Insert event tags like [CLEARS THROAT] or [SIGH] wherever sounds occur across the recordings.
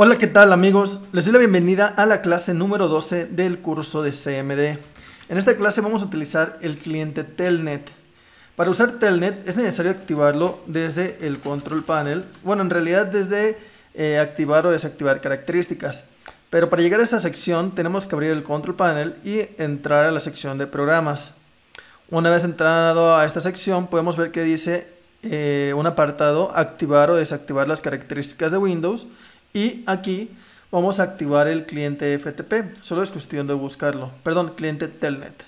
Hola, ¿qué tal amigos? Les doy la bienvenida a la clase número 12 del curso de CMD. En esta clase vamos a utilizar el cliente Telnet. Para usar Telnet es necesario activarlo desde el control panel, bueno, en realidad desde eh, activar o desactivar características. Pero para llegar a esa sección tenemos que abrir el control panel y entrar a la sección de programas. Una vez entrado a esta sección podemos ver que dice eh, un apartado activar o desactivar las características de Windows y aquí vamos a activar el cliente FTP. Solo es cuestión de buscarlo. Perdón, cliente Telnet.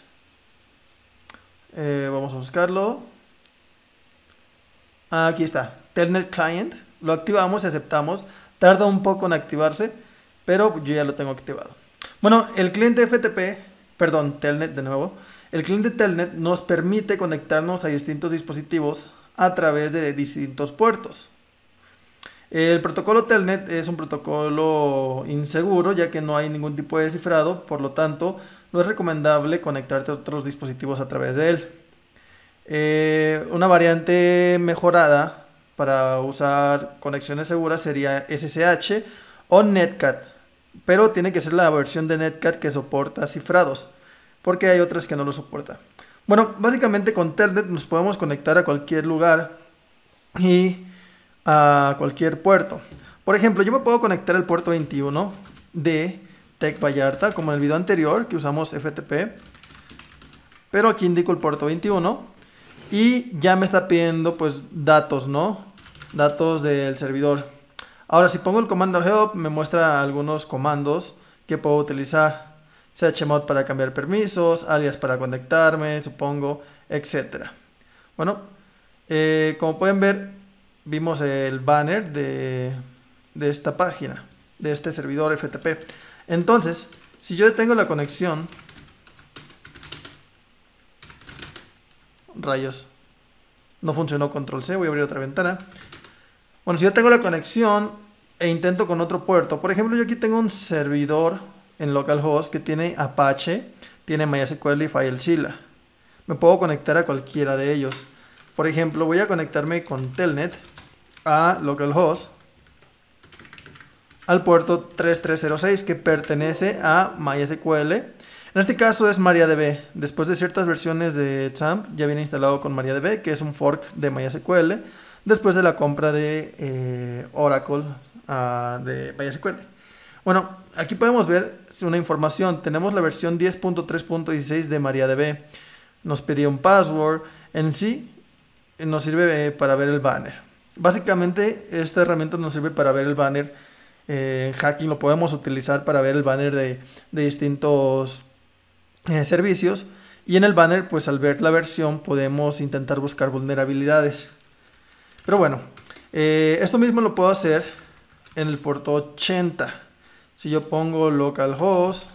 Eh, vamos a buscarlo. Ah, aquí está. Telnet Client. Lo activamos y aceptamos. Tarda un poco en activarse, pero yo ya lo tengo activado. Bueno, el cliente FTP, perdón, Telnet de nuevo. El cliente Telnet nos permite conectarnos a distintos dispositivos a través de distintos puertos. El protocolo Telnet es un protocolo inseguro ya que no hay ningún tipo de cifrado, por lo tanto no es recomendable conectarte a otros dispositivos a través de él. Eh, una variante mejorada para usar conexiones seguras sería SSH o Netcat, pero tiene que ser la versión de Netcat que soporta cifrados, porque hay otras que no lo soporta. Bueno, básicamente con Telnet nos podemos conectar a cualquier lugar y a cualquier puerto. Por ejemplo, yo me puedo conectar al puerto 21 de Tech Vallarta, como en el video anterior que usamos FTP, pero aquí indico el puerto 21 y ya me está pidiendo pues datos, ¿no? Datos del servidor. Ahora, si pongo el comando help, me muestra algunos comandos que puedo utilizar. Chmod para cambiar permisos, alias para conectarme, supongo, etc. Bueno, eh, como pueden ver, vimos el banner de, esta página, de este servidor FTP. Entonces, si yo tengo la conexión, rayos, no funcionó control C, voy a abrir otra ventana. Bueno, si yo tengo la conexión e intento con otro puerto, por ejemplo, yo aquí tengo un servidor en localhost que tiene Apache, tiene MySQL y FileZilla. Me puedo conectar a cualquiera de ellos. Por ejemplo, voy a conectarme con Telnet a localhost al puerto 3306 que pertenece a MySQL. En este caso es MariaDB. Después de ciertas versiones de Champ ya viene instalado con MariaDB, que es un fork de MySQL, después de la compra de eh, Oracle ah, de MySQL. Bueno, aquí podemos ver una información. Tenemos la versión 10.3.16 de MariaDB. Nos pedía un password. En sí, nos sirve eh, para ver el banner. Básicamente esta herramienta nos sirve para ver el banner. Eh, en hacking lo podemos utilizar para ver el banner de, distintos eh, servicios. Y en el banner, pues al ver la versión podemos intentar buscar vulnerabilidades. Pero bueno, esto mismo lo puedo hacer en el puerto 80. Si yo pongo localhost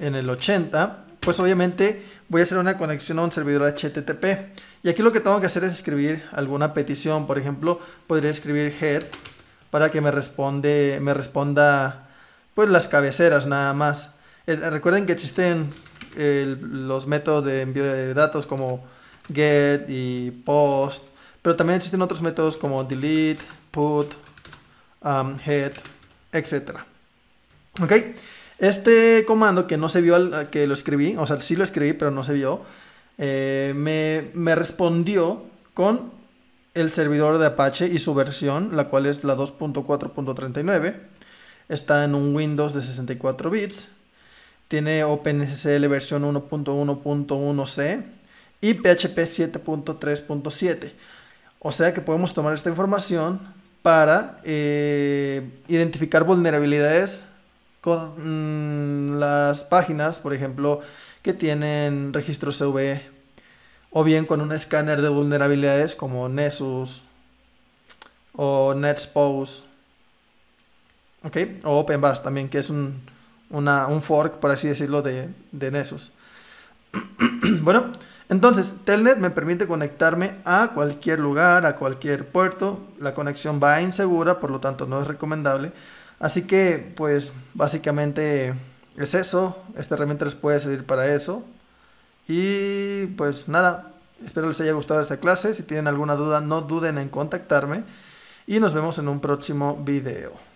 en el 80, pues obviamente voy a hacer una conexión a un servidor HTTP. Y aquí lo que tengo que hacer es escribir alguna petición. Por ejemplo, podría escribir head para que me, responde, me responda pues las cabeceras nada más. Eh, recuerden que existen eh, los métodos de envío de datos como get y post. Pero también existen otros métodos como delete, put, um, head, etc. ¿Ok? Este comando que no se vio, que lo escribí, o sea, sí lo escribí, pero no se vio, eh, me, respondió con el servidor de Apache y su versión, la cual es la 2.4.39. Está en un Windows de 64 bits. Tiene OpenSSL versión 1.1.1c y PHP 7.3.7. O sea que podemos tomar esta información para eh, identificar vulnerabilidades con mm, las páginas, por ejemplo, que tienen registro CV o bien con un escáner de vulnerabilidades como Nessus o Netspose ¿ok? o OpenBUS también, que es un, fork, por así decirlo, de, de Nessus. [CLEARS THROAT] bueno, entonces Telnet me permite conectarme a cualquier lugar, a cualquier puerto. La conexión va insegura, por lo tanto no es recomendable Así que, pues, básicamente es eso. Esta herramienta les puede servir para eso. Y pues nada, espero les haya gustado esta clase. Si tienen alguna duda, no duden en contactarme. Y nos vemos en un próximo video.